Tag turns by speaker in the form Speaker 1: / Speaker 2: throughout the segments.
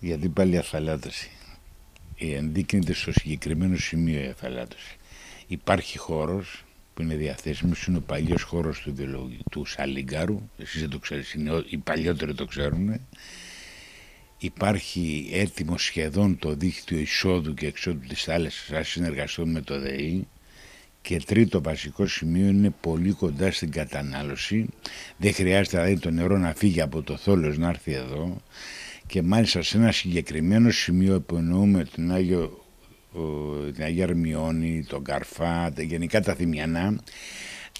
Speaker 1: γιατί πάλι αφαλάτωση. Ε, ενδείκνεται στο συγκεκριμένο σημείο η αφαλάτωση. Υπάρχει χώρος που είναι διαθέσιμος, είναι ο παλιός χώρος του, του Σαλιγκάρου, εσείς δεν το ξέρεις, είναι, οι παλιότεροι το ξέρουν. Υπάρχει έτοιμο σχεδόν το δίκτυο εισόδου και εξόδου της θάλασσας συνεργαστών συνεργαστούμε με το ΔΕΗ, και τρίτο βασικό σημείο είναι πολύ κοντά στην κατανάλωση. Δεν χρειάζεται δηλαδή το νερό να φύγει από το θόλος να έρθει εδώ και μάλιστα σε ένα συγκεκριμένο σημείο που εννοούμε την, Άγιο, την Αγία Αρμιώνη, τον Καρφά, τα, γενικά τα Θημιανά,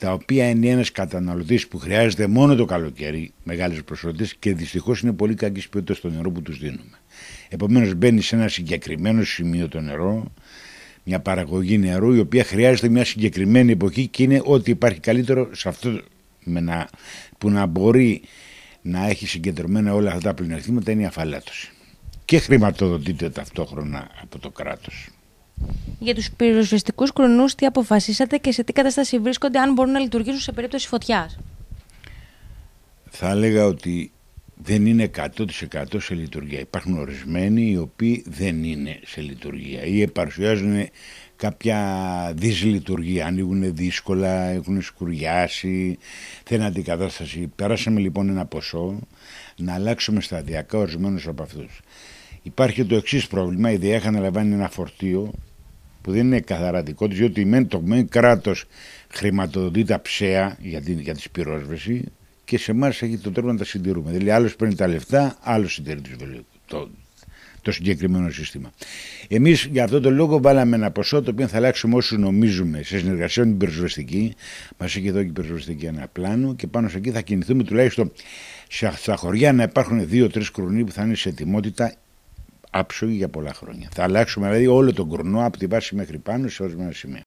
Speaker 1: τα οποία είναι ένας καταναλωτής που χρειάζεται μόνο το καλοκαίρι μεγάλες προσφορές και δυστυχώς είναι πολύ κακή ποιότητα το νερό που τους δίνουμε. Επομένως μπαίνει σε ένα συγκεκριμένο σημείο το νερό, μια παραγωγή νερού η οποία χρειάζεται μια συγκεκριμένη εποχή και είναι ό,τι υπάρχει καλύτερο σε αυτό που να μπορεί να έχει συγκεντρωμένα όλα αυτά τα πλεονεκτήματα είναι η αφαλάτωση. Και χρηματοδοτείται ταυτόχρονα από το κράτος. Για τους πυροσβεστικούς κρονούς τι αποφασίσατε και σε τι κατάσταση βρίσκονται αν μπορούν να λειτουργήσουν σε περίπτωση φωτιάς. Θα έλεγα ότι δεν είναι 100% σε λειτουργία. Υπάρχουν ορισμένοι οι οποίοι δεν είναι σε λειτουργία ή παρουσιάζουν κάποια δυσλειτουργία. Ανοίγουν δύσκολα, έχουν σκουριάσει, θέλουν αντικατάσταση. Πέρασαμε λοιπόν ένα ποσό να αλλάξουμε σταδιακά ορισμένους από αυτούς. Υπάρχει το εξής πρόβλημα: η ΔΕΕ αναλαμβάνει ένα φορτίο που δεν είναι καθαρά δικό τη, διότι το μεν κράτος χρηματοδοτεί τα ψέα για, την, για τη σπυρόσβεση και σε εμάς έχει το τρόπο να τα συντηρούμε. Δηλαδή, άλλος παίρνει τα λεφτά, άλλος συντηρεί τους το συγκεκριμένο σύστημα. Εμείς για αυτόν τον λόγο βάλαμε ένα ποσό το οποίο θα αλλάξουμε όσο νομίζουμε σε συνεργασία με την πυροσβεστική. Μας έχει εδώ και η πυροσβεστική ένα πλάνο και πάνω σε εκεί θα κινηθούμε τουλάχιστον στα χωριά να υπάρχουν δύο-τρει κρουνοί που θα είναι σε ετοιμότητα άψογοι για πολλά χρόνια. Θα αλλάξουμε δηλαδή όλο τον κρουνό από τη βάση μέχρι πάνω σε ορισμένα σημεία.